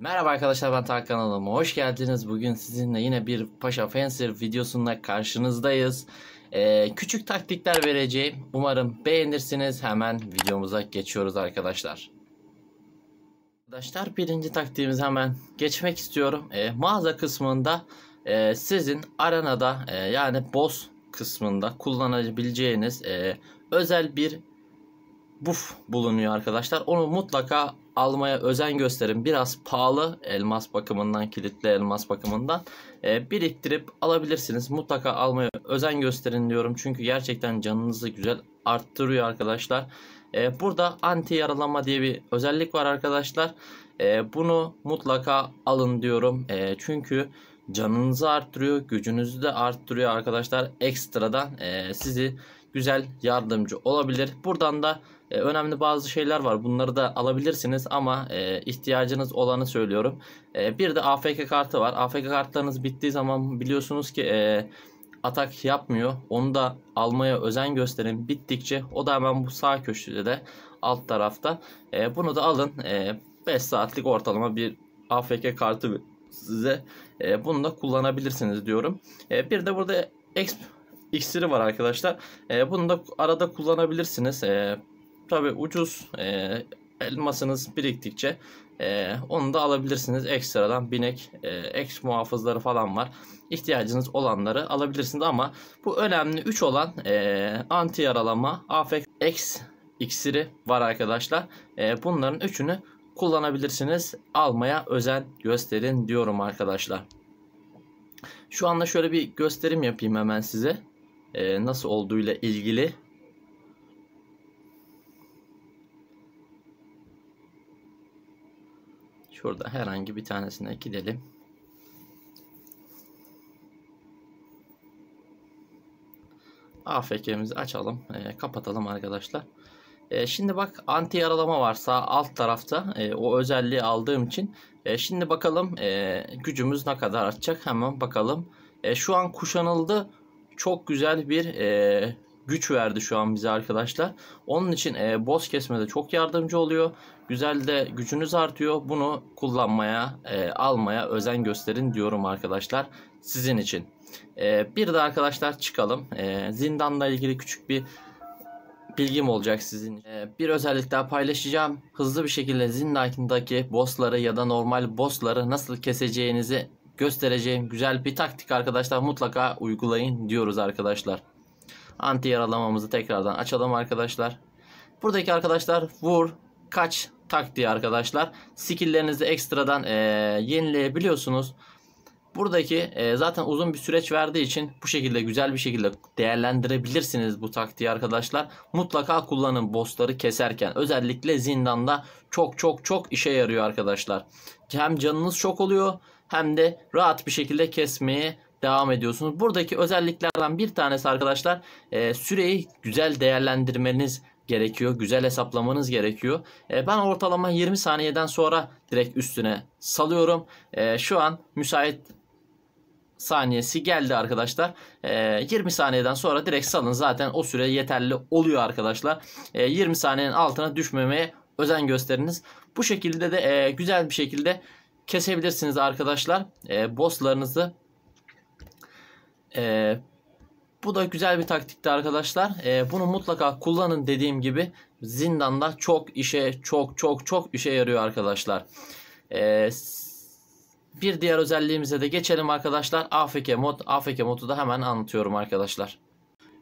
Merhaba arkadaşlar ben Tarık kanalıma hoş geldiniz. Bugün sizinle yine bir Paşa Fencer videosunda karşınızdayız. Ee, küçük taktikler vereceğim. Umarım beğenirsiniz. Hemen videomuza geçiyoruz arkadaşlar. Arkadaşlar birinci taktiğimiz hemen geçmek istiyorum. Ee, mağaza kısmında e, sizin arenada e, yani boss kısmında kullanabileceğiniz e, özel bir buf bulunuyor arkadaşlar. Onu mutlaka almaya özen gösterin. Biraz pahalı elmas bakımından, kilitli elmas bakımından e, biriktirip alabilirsiniz. Mutlaka almaya özen gösterin diyorum. Çünkü gerçekten canınızı güzel arttırıyor arkadaşlar. E, burada anti yaralama diye bir özellik var arkadaşlar. E, bunu mutlaka alın diyorum. E, çünkü canınızı arttırıyor, gücünüzü de arttırıyor arkadaşlar. Ekstradan e, sizi güzel yardımcı olabilir. Buradan da e, önemli bazı şeyler var. Bunları da alabilirsiniz ama e, ihtiyacınız olanı söylüyorum. E, bir de AFK kartı var. AFK kartlarınız bittiği zaman biliyorsunuz ki e, atak yapmıyor. Onu da almaya özen gösterin. Bittikçe o da hemen bu sağ köşede de alt tarafta. E, bunu da alın. E, saatlik ortalama bir AFK kartı size. E, bunu da kullanabilirsiniz diyorum. E, bir de burada exp iksiri var arkadaşlar. E, bunu da arada kullanabilirsiniz. E, tabi ucuz e, elmasınız biriktikçe e, onu da alabilirsiniz. Ekstradan binek, e, ek muhafızları falan var. İhtiyacınız olanları alabilirsiniz ama bu önemli 3 olan e, anti yaralama, afek, eks iksiri var arkadaşlar. E, bunların üçünü kullanabilirsiniz. Almaya özen gösterin diyorum arkadaşlar. Şu anda şöyle bir gösterim yapayım hemen size. E, nasıl olduğuyla ilgili. Şurada herhangi bir tanesine gidelim. AFK'mizi açalım. E, kapatalım arkadaşlar. E, şimdi bak anti yaralama varsa alt tarafta e, o özelliği aldığım için. E, şimdi bakalım e, gücümüz ne kadar artacak. Hemen bakalım. E, şu an kuşanıldı. Çok güzel bir e, güç verdi şu an bize arkadaşlar. Onun için e, boss kesmede çok yardımcı oluyor. Güzel de gücünüz artıyor. Bunu kullanmaya, e, almaya özen gösterin diyorum arkadaşlar sizin için. E, bir de arkadaşlar çıkalım. E, zindanla ilgili küçük bir bilgim olacak sizin. E, bir özellik daha paylaşacağım. Hızlı bir şekilde Zindakin'daki bossları ya da normal bossları nasıl keseceğinizi göstereceğim. Güzel bir taktik arkadaşlar mutlaka uygulayın diyoruz arkadaşlar. Anti yaralamamızı tekrardan açalım arkadaşlar. Buradaki arkadaşlar vur, kaç tak diye arkadaşlar. Skill'lerinizi ekstradan e, yenileyebiliyorsunuz. Buradaki e, zaten uzun bir süreç verdiği için bu şekilde güzel bir şekilde değerlendirebilirsiniz bu taktiği arkadaşlar. Mutlaka kullanın bossları keserken. Özellikle zindanda çok çok çok işe yarıyor arkadaşlar. Hem canınız çok oluyor hem de rahat bir şekilde kesmeyi devam ediyorsunuz. Buradaki özelliklerden bir tanesi arkadaşlar e, süreyi güzel değerlendirmeniz gerekiyor. Güzel hesaplamanız gerekiyor. E, ben ortalama 20 saniyeden sonra direkt üstüne salıyorum. E, şu an müsait saniyesi geldi arkadaşlar. E, 20 saniyeden sonra direkt salın. Zaten o süre yeterli oluyor arkadaşlar. E, 20 saniyenin altına düşmemeye özen gösteriniz. Bu şekilde de e, güzel bir şekilde kesebilirsiniz arkadaşlar. E, bosslarınızı e, bu da güzel bir taktikti arkadaşlar. E, bunu mutlaka kullanın dediğim gibi zindanda çok işe çok çok çok işe yarıyor arkadaşlar. E, bir diğer özelliğimize de geçelim arkadaşlar. AFK mod. AFK modu da hemen anlatıyorum arkadaşlar.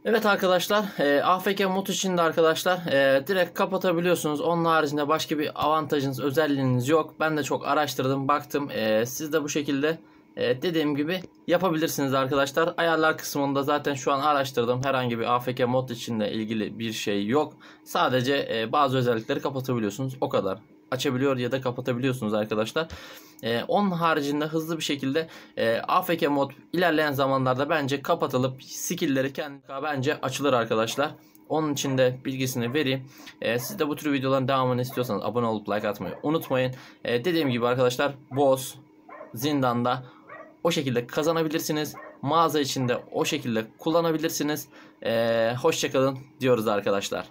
Evet arkadaşlar e, AFK mod için de arkadaşlar e, direkt kapatabiliyorsunuz. Onun haricinde başka bir avantajınız özelliğiniz yok. Ben de çok araştırdım baktım. E, siz de bu şekilde Evet, dediğim gibi yapabilirsiniz arkadaşlar. Ayarlar kısmında zaten şu an araştırdım. Herhangi bir AFK mod içinde ilgili bir şey yok. Sadece e, bazı özellikleri kapatabiliyorsunuz. O kadar. Açabiliyor ya da kapatabiliyorsunuz arkadaşlar. E, onun haricinde hızlı bir şekilde e, AFK mod ilerleyen zamanlarda bence kapatılıp skillleri kendi bence açılır arkadaşlar. Onun için de bilgisini vereyim. E, siz de bu tür videoların devamını istiyorsanız abone olup like atmayı unutmayın. E, dediğim gibi arkadaşlar boss zindanda o şekilde kazanabilirsiniz. Mağaza içinde o şekilde kullanabilirsiniz. Ee, Hoşçakalın diyoruz arkadaşlar.